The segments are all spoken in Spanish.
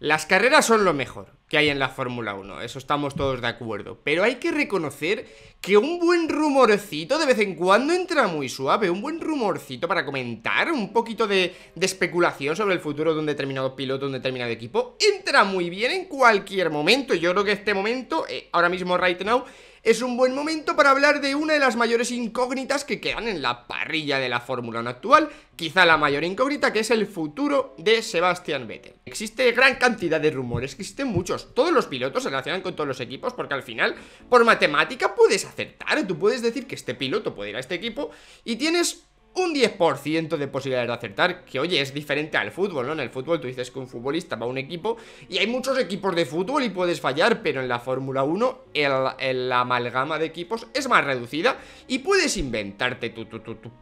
Las carreras son lo mejor que hay en la Fórmula 1, eso estamos todos de acuerdo, pero hay que reconocer que un buen rumorcito de vez en cuando entra muy suave, un buen rumorcito para comentar, un poquito de, especulación sobre el futuro de un determinado piloto, un determinado equipo, entra muy bien en cualquier momento, yo creo que este momento, eh, ahora mismo right now, es un buen momento para hablar de una de las mayores incógnitas que quedan en la parrilla de la Fórmula 1 actual, quizá la mayor incógnita que es el futuro de Sebastian Vettel. Existe gran cantidad de rumores, existen muchos, todos los pilotos se relacionan con todos los equipos porque al final por matemática puedes acertar, tú puedes decir que este piloto puede ir a este equipo y tienes un 10% de posibilidades de acertar, que oye, es diferente al fútbol, ¿no? En el fútbol tú dices que un futbolista va a un equipo y hay muchos equipos de fútbol y puedes fallar, pero en la Fórmula 1 la amalgama de equipos es más reducida y puedes inventarte tu,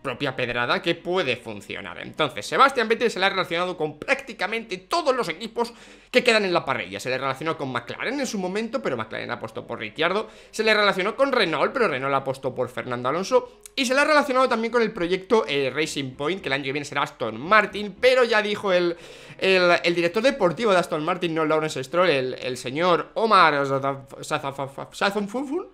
propia pedrada que puede funcionar. Entonces, Sebastián Vettel se le ha relacionado con prácticamente todos los equipos que quedan en la parrilla. Se le relacionó con McLaren en su momento, pero McLaren apostó por Ricciardo. Se le relacionó con Renault, pero Renault apostó por Fernando Alonso. Y se le ha relacionado también con el proyecto el Racing Point, que el año que viene será Aston Martin, pero ya dijo el, el, director deportivo de Aston Martin, no Lawrence Stroll, el, el señor Omar Sazonfufun,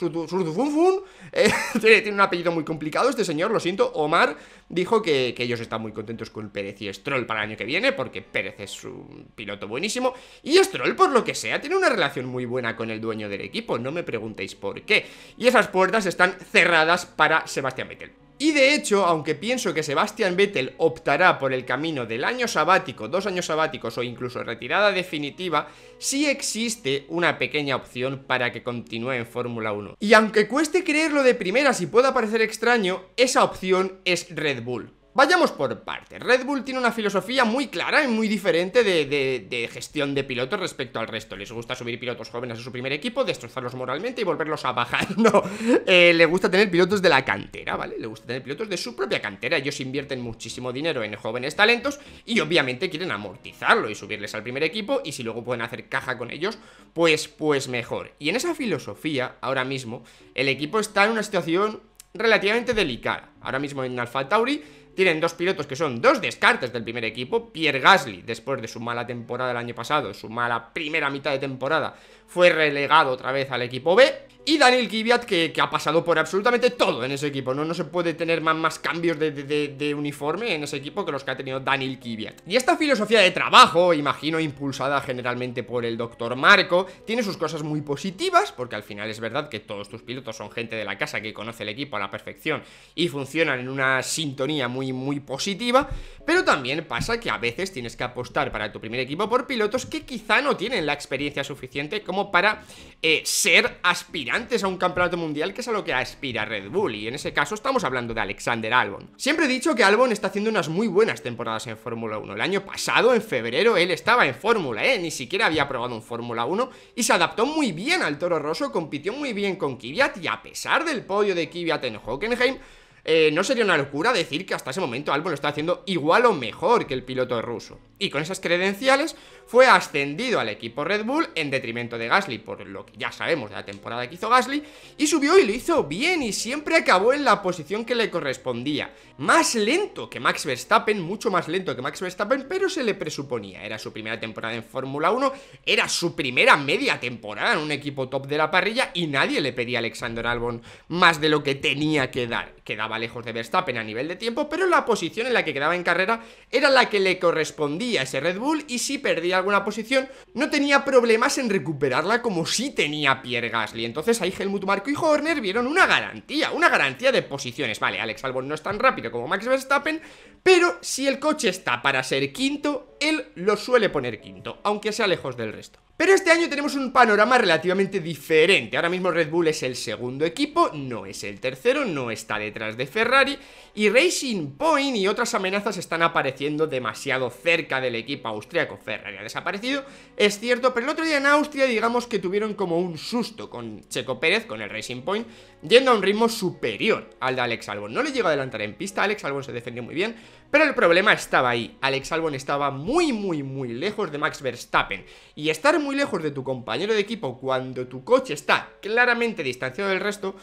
Surdufunfun, eh, tiene un apellido muy complicado este señor, lo siento, Omar, dijo que, que, ellos están muy contentos con Pérez y Stroll para el año que viene, porque Pérez es un piloto buenísimo, y Stroll, por lo que sea, tiene una relación muy buena con el dueño del equipo, no me preguntéis por qué, y esas puertas están cerradas para Sebastián Vettel. Y de hecho, aunque pienso que Sebastian Vettel optará por el camino del año sabático, dos años sabáticos o incluso retirada definitiva, sí existe una pequeña opción para que continúe en Fórmula 1. Y aunque cueste creerlo de primeras y pueda parecer extraño, esa opción es Red Bull. Vayamos por partes. Red Bull tiene una filosofía muy clara y muy diferente de, gestión de pilotos respecto al resto. Les gusta subir pilotos jóvenes a su primer equipo, destrozarlos moralmente y volverlos a bajar. No, eh, le gusta tener pilotos de la cantera, ¿vale? Le gusta tener pilotos de su propia cantera. Ellos invierten muchísimo dinero en jóvenes talentos y obviamente quieren amortizarlo y subirles al primer equipo y si luego pueden hacer caja con ellos, pues, pues mejor. Y en esa filosofía, ahora mismo, el equipo está en una situación relativamente delicada. Ahora mismo en Alfa Tauri tienen dos pilotos que son dos descartes del primer equipo. Pierre Gasly, después de su mala temporada del año pasado, su mala primera mitad de temporada, fue relegado otra vez al equipo B y Daniel Kiviat, que, ha pasado por absolutamente todo en ese equipo, ¿no? No se puede tener más, más cambios de, uniforme en ese equipo que los que ha tenido Daniel Kiviat. Y esta filosofía de trabajo, imagino impulsada generalmente por el doctor Marco, tiene sus cosas muy positivas, porque al final es verdad que todos tus pilotos son gente de la casa que conoce el equipo a la perfección y funcionan en una sintonía muy, muy positiva, pero también pasa que a veces tienes que apostar para tu primer equipo por pilotos que quizá no tienen la experiencia suficiente como para eh, ser aspirantes a un campeonato mundial, que es a lo que aspira Red Bull, y en ese caso estamos hablando de Alexander Albon. Siempre he dicho que Albon está haciendo unas muy buenas temporadas en Fórmula 1. El año pasado, en febrero, él estaba en Fórmula, E, ni siquiera había probado un Fórmula 1, y se adaptó muy bien al Toro Rosso, compitió muy bien con Kvyat, y a pesar del podio de Kvyat en Hockenheim, eh, no sería una locura decir que hasta ese momento Albon lo está haciendo igual o mejor que el piloto ruso y con esas credenciales fue ascendido al equipo Red Bull en detrimento de Gasly, por lo que ya sabemos de la temporada que hizo Gasly, y subió y lo hizo bien y siempre acabó en la posición que le correspondía. Más lento que Max Verstappen, mucho más lento que Max Verstappen, pero se le presuponía. Era su primera temporada en Fórmula 1, era su primera media temporada en un equipo top de la parrilla y nadie le pedía a Alexander Albon más de lo que tenía que dar. Quedaba lejos de Verstappen a nivel de tiempo, pero la posición en la que quedaba en carrera era la que le correspondía ese Red Bull y si perdía alguna posición no tenía problemas en recuperarla como si tenía Pierre Gasly. Entonces ahí Helmut Marko y Horner vieron una garantía, una garantía de posiciones. Vale, Alex Albon no es tan rápido como Max Verstappen, pero si el coche está para ser quinto, él lo suele poner quinto, aunque sea lejos del resto. Pero este año tenemos un panorama relativamente diferente. Ahora mismo Red Bull es el segundo equipo, no es el tercero, no está detrás de Ferrari. Y Racing Point y otras amenazas están apareciendo demasiado cerca del equipo austriaco. Ferrari ha desaparecido, es cierto, pero el otro día en Austria digamos que tuvieron como un susto con Checo Pérez, con el Racing Point, yendo a un ritmo superior al de Alex Albon. No le llega a adelantar en pista, Alex Albon se defendió muy bien, pero el problema estaba ahí. Alex Albon estaba muy, muy, muy lejos de Max Verstappen. Y estar muy lejos de tu compañero de equipo cuando tu coche está claramente distanciado del resto,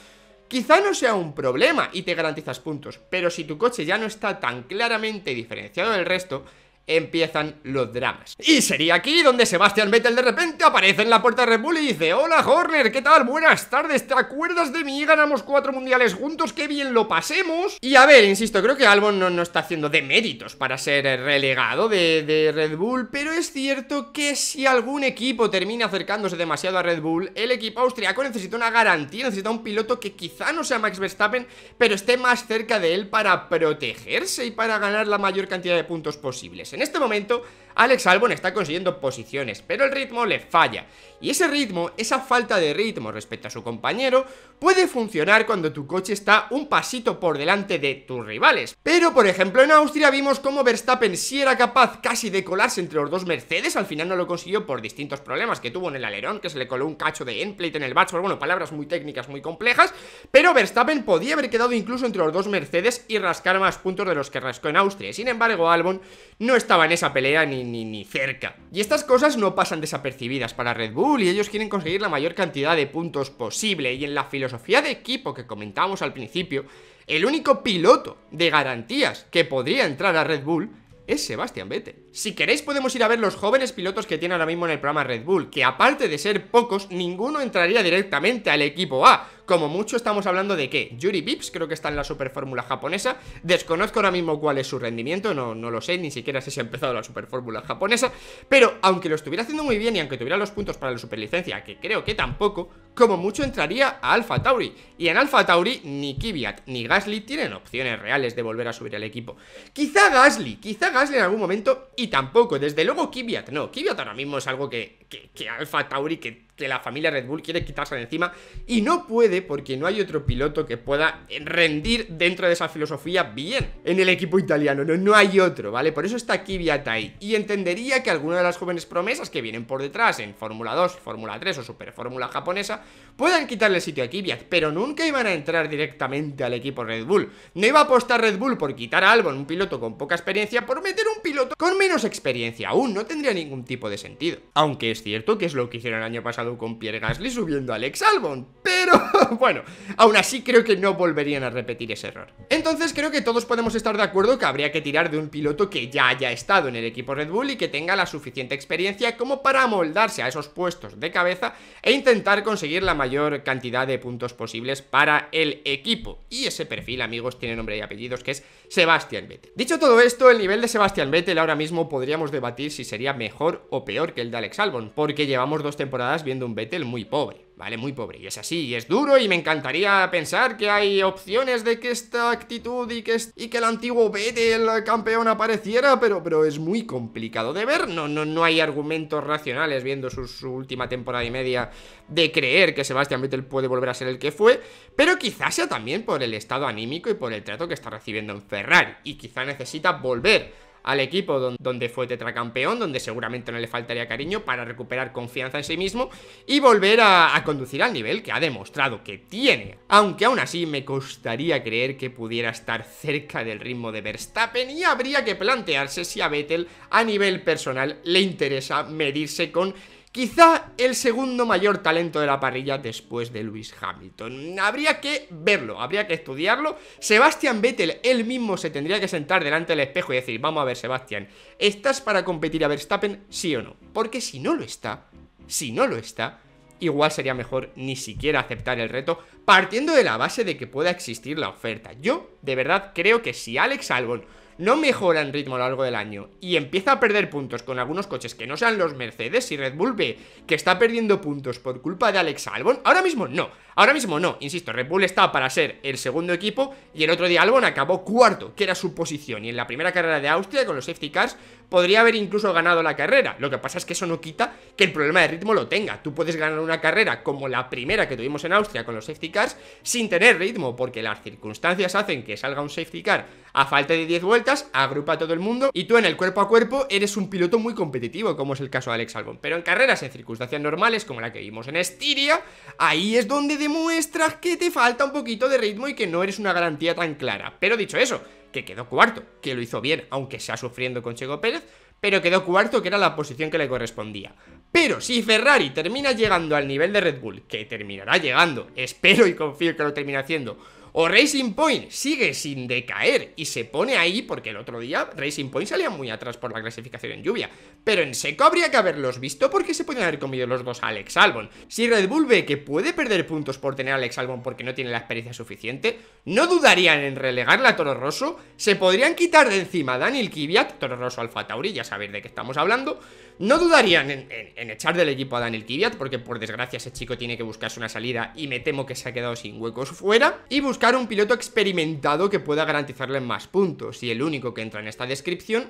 quizá no sea un problema y te garantizas puntos. Pero si tu coche ya no está tan claramente diferenciado del resto, empiezan los dramas. Y sería aquí donde Sebastian Vettel de repente aparece en la puerta de Red Bull y dice Hola Horner, ¿qué tal? Buenas tardes, ¿te acuerdas de mí? Ganamos cuatro mundiales juntos, qué bien lo pasemos. Y a ver, insisto, creo que Albon no, está haciendo deméritos para ser relegado de, de Red Bull, pero es cierto que si algún equipo termina acercándose demasiado a Red Bull, el equipo austriaco necesita una garantía, necesita un piloto que quizá no sea Max Verstappen, pero esté más cerca de él para protegerse y para ganar la mayor cantidad de puntos posibles en este momento Alex Albon está consiguiendo posiciones, pero el ritmo le falla. Y ese ritmo, esa falta de ritmo respecto a su compañero, puede funcionar cuando tu coche está un pasito por delante de tus rivales. Pero, por ejemplo, en Austria vimos cómo Verstappen sí era capaz casi de colarse entre los dos Mercedes, al final no lo consiguió por distintos problemas que tuvo en el alerón, que se le coló un cacho de endplate en el batch, bueno, palabras muy técnicas, muy complejas, pero Verstappen podía haber quedado incluso entre los dos Mercedes y rascar más puntos de los que rascó en Austria. Sin embargo, Albon no estaba en esa pelea ni ni, cerca. Y estas cosas no pasan desapercibidas para Red Bull y ellos quieren conseguir la mayor cantidad de puntos posible y en la filosofía de equipo que comentábamos al principio, el único piloto de garantías que podría entrar a Red Bull es Sebastián Vettel. Si queréis podemos ir a ver los jóvenes pilotos que tiene ahora mismo en el programa Red Bull, que aparte de ser pocos, ninguno entraría directamente al equipo A, como mucho estamos hablando de que Yuri Vips creo que está en la superfórmula japonesa. Desconozco ahora mismo cuál es su rendimiento, no, no lo sé, ni siquiera sé si ha empezado la superfórmula japonesa. Pero aunque lo estuviera haciendo muy bien y aunque tuviera los puntos para la superlicencia, que creo que tampoco, como mucho entraría a Alpha Tauri. Y en Alpha Tauri ni Kvyat ni Gasly tienen opciones reales de volver a subir al equipo. Quizá Gasly, quizá Gasly en algún momento y tampoco, desde luego Kvyat no. Kvyat ahora mismo es algo que que, Alfa Tauri, que, la familia Red Bull quiere quitarse de encima y no puede porque no hay otro piloto que pueda rendir dentro de esa filosofía bien en el equipo italiano, no, hay otro, ¿vale? Por eso está aquí ahí y entendería que alguna de las jóvenes promesas que vienen por detrás en Fórmula 2, Fórmula 3 o Super Fórmula japonesa puedan quitarle sitio a Kvyat, pero nunca iban a entrar directamente al equipo Red Bull. No iba a apostar Red Bull por quitar a Albon, un piloto con poca experiencia, por meter un piloto con menos experiencia aún, no tendría ningún tipo de sentido. Aunque es cierto que es lo que hicieron el año pasado con Pierre Gasly subiendo a Alex Albon, pero bueno, aún así creo que no volverían a repetir ese error. Entonces creo que todos podemos estar de acuerdo que habría que tirar de un piloto que ya haya estado en el equipo Red Bull y que tenga la suficiente experiencia como para amoldarse a esos puestos de cabeza e intentar conseguir la mayor cantidad de puntos posibles para el equipo. Y ese perfil, amigos, tiene nombre y apellidos que es Sebastian Vettel. Dicho todo esto, el nivel de Sebastian Vettel ahora mismo podríamos debatir si sería mejor o peor que el de Alex Albon porque llevamos dos temporadas viendo un Vettel muy pobre, ¿vale? Muy pobre, y es así, y es duro, y me encantaría pensar que hay opciones de que esta actitud y que, el antiguo Vettel campeón apareciera, pero, es muy complicado de ver, no, hay argumentos racionales viendo su, última temporada y media de creer que Sebastian Vettel puede volver a ser el que fue, pero quizás sea también por el estado anímico y por el trato que está recibiendo en Ferrari, y quizá necesita volver al equipo donde fue tetracampeón, donde seguramente no le faltaría cariño para recuperar confianza en sí mismo y volver a, conducir al nivel que ha demostrado que tiene. Aunque aún así me costaría creer que pudiera estar cerca del ritmo de Verstappen y habría que plantearse si a Vettel a nivel personal le interesa medirse con Quizá el segundo mayor talento de la parrilla después de Lewis Hamilton. Habría que verlo, habría que estudiarlo. Sebastian Vettel, él mismo se tendría que sentar delante del espejo y decir, vamos a ver Sebastián, ¿estás para competir a Verstappen, sí o no? Porque si no lo está, si no lo está, igual sería mejor ni siquiera aceptar el reto, partiendo de la base de que pueda existir la oferta. Yo, de verdad, creo que si Alex Albon no mejora en ritmo a lo largo del año y empieza a perder puntos con algunos coches que no sean los Mercedes, y Red Bull B que está perdiendo puntos por culpa de Alex Albon, ahora mismo no, Ahora mismo no, insisto, Red Bull estaba para ser el segundo equipo y el otro día Albon acabó cuarto, que era su posición, y en la primera carrera de Austria con los safety cars podría haber incluso ganado la carrera. Lo que pasa es que eso no quita que el problema de ritmo lo tenga. Tú puedes ganar una carrera como la primera que tuvimos en Austria con los safety cars sin tener ritmo, porque las circunstancias hacen que salga un safety car a falta de 10 vueltas, agrupa a todo el mundo y tú en el cuerpo a cuerpo eres un piloto muy competitivo, como es el caso de Alex Albon. Pero en carreras en circunstancias normales, como la que vimos en Estiria, ahí es donde de muestras que te falta un poquito de ritmo y que no eres una garantía tan clara. Pero dicho eso, que quedó cuarto, que lo hizo bien, aunque sea sufriendo con Checo Pérez, pero quedó cuarto, que era la posición que le correspondía. Pero si Ferrari termina llegando al nivel de Red Bull, que terminará llegando, espero y confío que lo termina haciendo, o Racing Point sigue sin decaer y se pone ahí porque el otro día Racing Point salía muy atrás por la clasificación en lluvia. Pero en seco habría que haberlos visto porque se pueden haber comido los dos a Alex Albon. Si Red Bull ve que puede perder puntos por tener a Alex Albon porque no tiene la experiencia suficiente, no dudarían en relegarle a Toro Rosso, se podrían quitar de encima a Daniel Kiviat, Toro Rosso Alfa Tauri, ya sabéis de qué estamos hablando, no dudarían en, echar del equipo a Daniel Kiviat porque por desgracia ese chico tiene que buscarse una salida y me temo que se ha quedado sin huecos fuera y buscar un piloto experimentado que pueda garantizarle más puntos, y el único que entra en esta descripción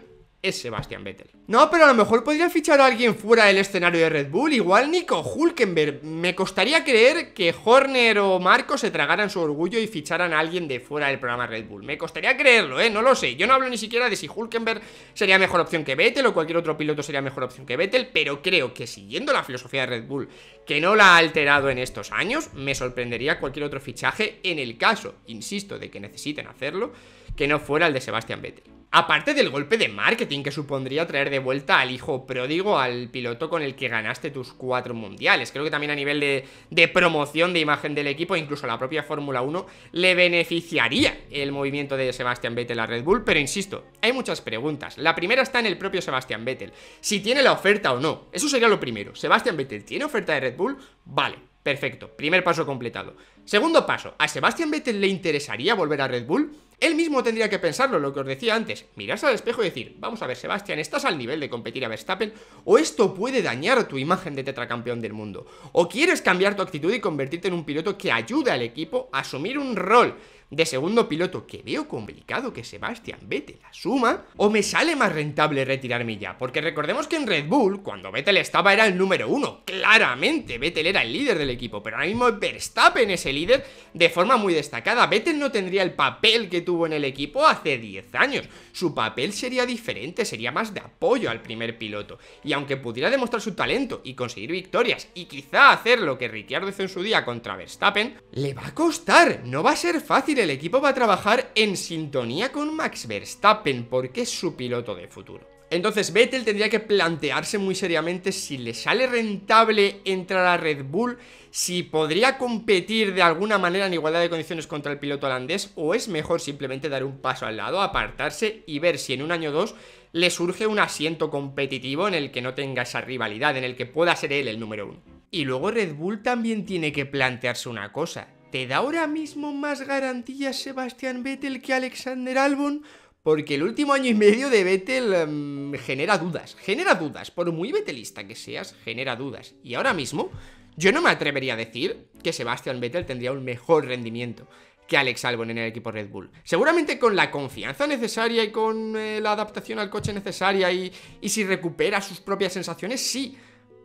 Sebastian Vettel. No, pero a lo mejor podría fichar a alguien fuera del escenario de Red Bull, igual Nico Hulkenberg. Me costaría creer que Horner o Marco se tragaran su orgullo y ficharan a alguien de fuera del programa Red Bull. Me costaría creerlo, ¿eh? No lo sé. Yo no hablo ni siquiera de si Hulkenberg sería mejor opción que Vettel o cualquier otro piloto sería mejor opción que Vettel, pero creo que siguiendo la filosofía de Red Bull, que no la ha alterado en estos años, me sorprendería cualquier otro fichaje en el caso, insisto, de que necesiten hacerlo, que no fuera el de Sebastian Vettel. Aparte del golpe de marketing que supondría traer de vuelta al hijo pródigo, al piloto con el que ganaste tus cuatro mundiales. Creo que también a nivel de, promoción de imagen del equipo, incluso la propia Fórmula 1, le beneficiaría el movimiento de Sebastian Vettel a Red Bull. Pero insisto, hay muchas preguntas. La primera está en el propio Sebastian Vettel. Si tiene la oferta o no. Eso sería lo primero. Sebastian Vettel, ¿tiene oferta de Red Bull? Vale Perfecto, primer paso completado. Segundo paso, ¿a Sebastian Vettel le interesaría volver a Red Bull? Él mismo tendría que pensarlo, lo que os decía antes, mirarse al espejo y decir, vamos a ver Sebastián, ¿estás al nivel de competir a Verstappen? ¿O esto puede dañar tu imagen de tetracampeón del mundo? ¿O quieres cambiar tu actitud y convertirte en un piloto que ayude al equipo a asumir un rol de segundo piloto, que veo complicado que Sebastián Vettel la suma, o me sale más rentable retirarme ya. Porque recordemos que en Red Bull, cuando Vettel estaba, era el número uno. Claramente, Vettel era el líder del equipo, pero ahora mismo Verstappen es el líder de forma muy destacada. Vettel no tendría el papel que tuvo en el equipo hace 10 años. Su papel sería diferente, sería más de apoyo al primer piloto. Y aunque pudiera demostrar su talento y conseguir victorias, y quizá hacer lo que Ricciardo hizo en su día contra Verstappen, le va a costar, no va a ser fácil el equipo va a trabajar en sintonía con Max Verstappen porque es su piloto de futuro. Entonces Vettel tendría que plantearse muy seriamente si le sale rentable entrar a Red Bull, si podría competir de alguna manera en igualdad de condiciones contra el piloto holandés o es mejor simplemente dar un paso al lado, apartarse y ver si en un año o dos le surge un asiento competitivo en el que no tenga esa rivalidad, en el que pueda ser él el número uno. Y luego Red Bull también tiene que plantearse una cosa, te da ahora mismo más garantías Sebastián Vettel que Alexander Albon, porque el último año y medio de Vettel em, genera dudas, genera dudas, por muy Vettelista que seas, genera dudas. Y ahora mismo, yo no me atrevería a decir que Sebastián Vettel tendría un mejor rendimiento que Alex Albon en el equipo Red Bull. Seguramente con la confianza necesaria y con eh, la adaptación al coche necesaria y, y si recupera sus propias sensaciones, sí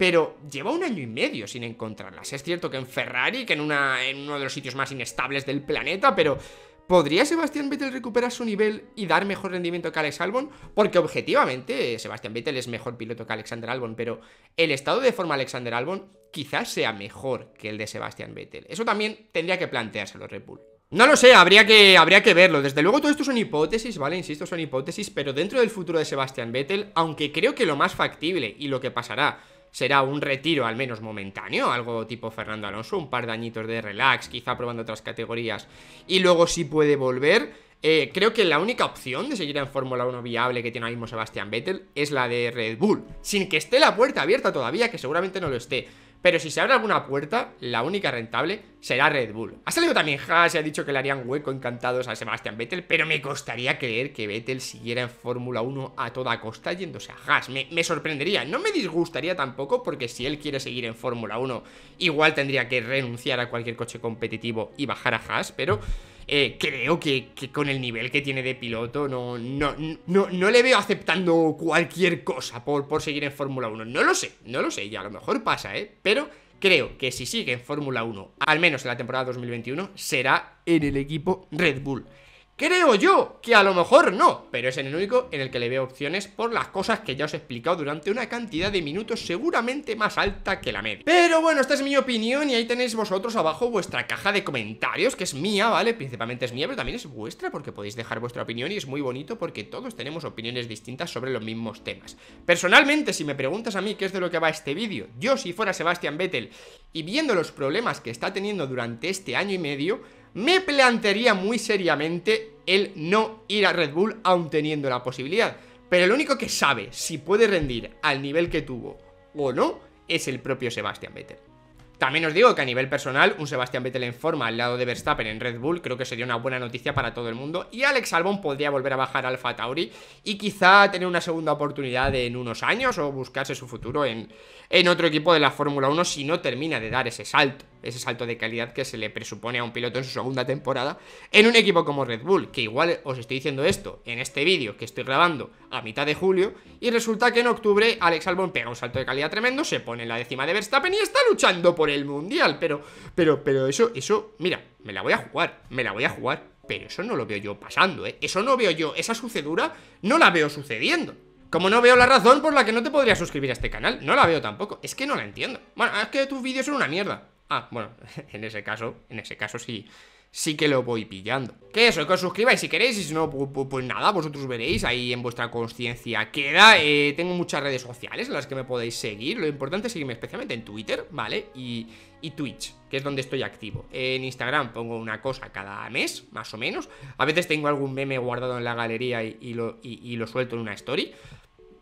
pero lleva un año y medio sin encontrarlas. Es cierto que en Ferrari, que en, uno de los sitios más inestables del planeta, pero ¿Podría Sebastián Vettel recuperar su nivel y dar mejor rendimiento que Alex Albon? Porque objetivamente eh, Sebastian Vettel es mejor piloto que Alexander Albon, pero el estado de forma Alexander Albon quizás sea mejor que el de Sebastian Vettel. Eso también tendría que planteárselo Red Bull. No lo sé, habría que, habría que verlo. Desde luego todo esto son hipótesis, ¿vale? Insisto, son hipótesis, pero dentro del futuro de Sebastian Vettel, aunque creo que lo más factible y lo que pasará será un retiro al menos momentáneo, algo tipo Fernando Alonso, un par de añitos de relax, quizá probando otras categorías, y luego si puede volver. Eh, creo que la única opción de seguir en Fórmula 1 viable que tiene ahora mismo Sebastián Vettel es la de Red Bull, sin que esté la puerta abierta todavía, que seguramente no lo esté. Pero si se abre alguna puerta, la única rentable será Red Bull. Ha salido también Haas y ha dicho que le harían hueco encantados a Sebastian Vettel, pero me costaría creer que Vettel siguiera en Fórmula 1 a toda costa yéndose a Haas. Me, me, sorprendería, no me disgustaría tampoco, porque si él quiere seguir en Fórmula 1, igual tendría que renunciar a cualquier coche competitivo y bajar a Haas, pero eh, creo que, con el nivel que tiene de piloto no, no, no, le veo aceptando cualquier cosa por, por seguir en Fórmula 1. No lo sé, no lo sé, y a lo mejor pasa, ¿eh? Pero creo que si sigue en Fórmula 1, al menos en la temporada 2021, será en el equipo Red Bull. Creo yo que a lo mejor no, pero es el único en el que le veo opciones por las cosas que ya os he explicado durante una cantidad de minutos seguramente más alta que la media. Pero bueno, esta es mi opinión y ahí tenéis vosotros abajo vuestra caja de comentarios, que es mía, ¿vale? Principalmente es mía, pero también es vuestra porque podéis dejar vuestra opinión y es muy bonito porque todos tenemos opiniones distintas sobre los mismos temas. Personalmente, si me preguntas a mí qué es de lo que va este vídeo, yo si fuera Sebastian Vettel y viendo los problemas que está teniendo durante este año y medio, me plantearía muy seriamente el no ir a Red Bull aun teniendo la posibilidad. Pero el único que sabe si puede rendir al nivel que tuvo o no es el propio Sebastian Vettel. También os digo que a nivel personal, un Sebastian Vettel en forma al lado de Verstappen en Red Bull creo que sería una buena noticia para todo el mundo y Alex Albon podría volver a bajar al Alfa Tauri y quizá tener una segunda oportunidad en unos años o buscarse su futuro en, en otro equipo de la Fórmula 1 si no termina de dar ese salto ese salto de calidad que se le presupone a un piloto en su segunda temporada en un equipo como Red Bull, que igual os estoy diciendo esto en este vídeo que estoy grabando a mitad de julio, y resulta que en octubre Alex Albon pega un salto de calidad tremendo, se pone en la décima de Verstappen y está luchando por el Mundial, pero, pero, pero eso, eso, mira, me la voy a jugar, me la voy a jugar, pero eso no lo veo yo pasando, ¿eh? Eso no veo yo, esa sucedura no la veo sucediendo. Como no veo la razón por la que no te podría suscribir a este canal, no la veo tampoco. Es que no la entiendo. Bueno, es que tus vídeos son una mierda. Ah, bueno, en ese caso, en ese caso sí, sí que lo voy pillando. Que eso, que os suscribáis si queréis y si no, pues, nada, vosotros veréis ahí en vuestra conciencia queda. Eh, tengo muchas redes sociales en las que me podéis seguir. Lo importante es seguirme especialmente en Twitter, ¿vale? Y, Twitch, que es donde estoy activo. En Instagram pongo una cosa cada mes, más o menos. A veces tengo algún meme guardado en la galería y lo suelto en una story.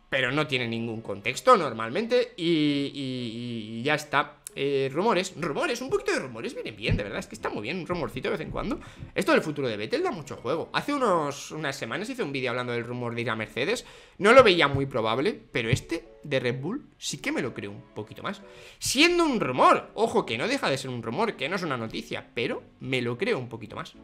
Pero no tiene ningún contexto normalmente y ya está. Eh, rumores, rumores, un poquito de rumores vienen bien, de verdad, es que está muy bien, un rumorcito de vez en cuando. Esto del futuro de Vettel da mucho juego. Hace unos, unas semanas hice un vídeo hablando del rumor de ir a Mercedes, no lo veía muy probable, pero este de Red Bull sí que me lo creo un poquito más. Siendo un rumor, ojo que no deja de ser un rumor, que no es una noticia, pero me lo creo un poquito más.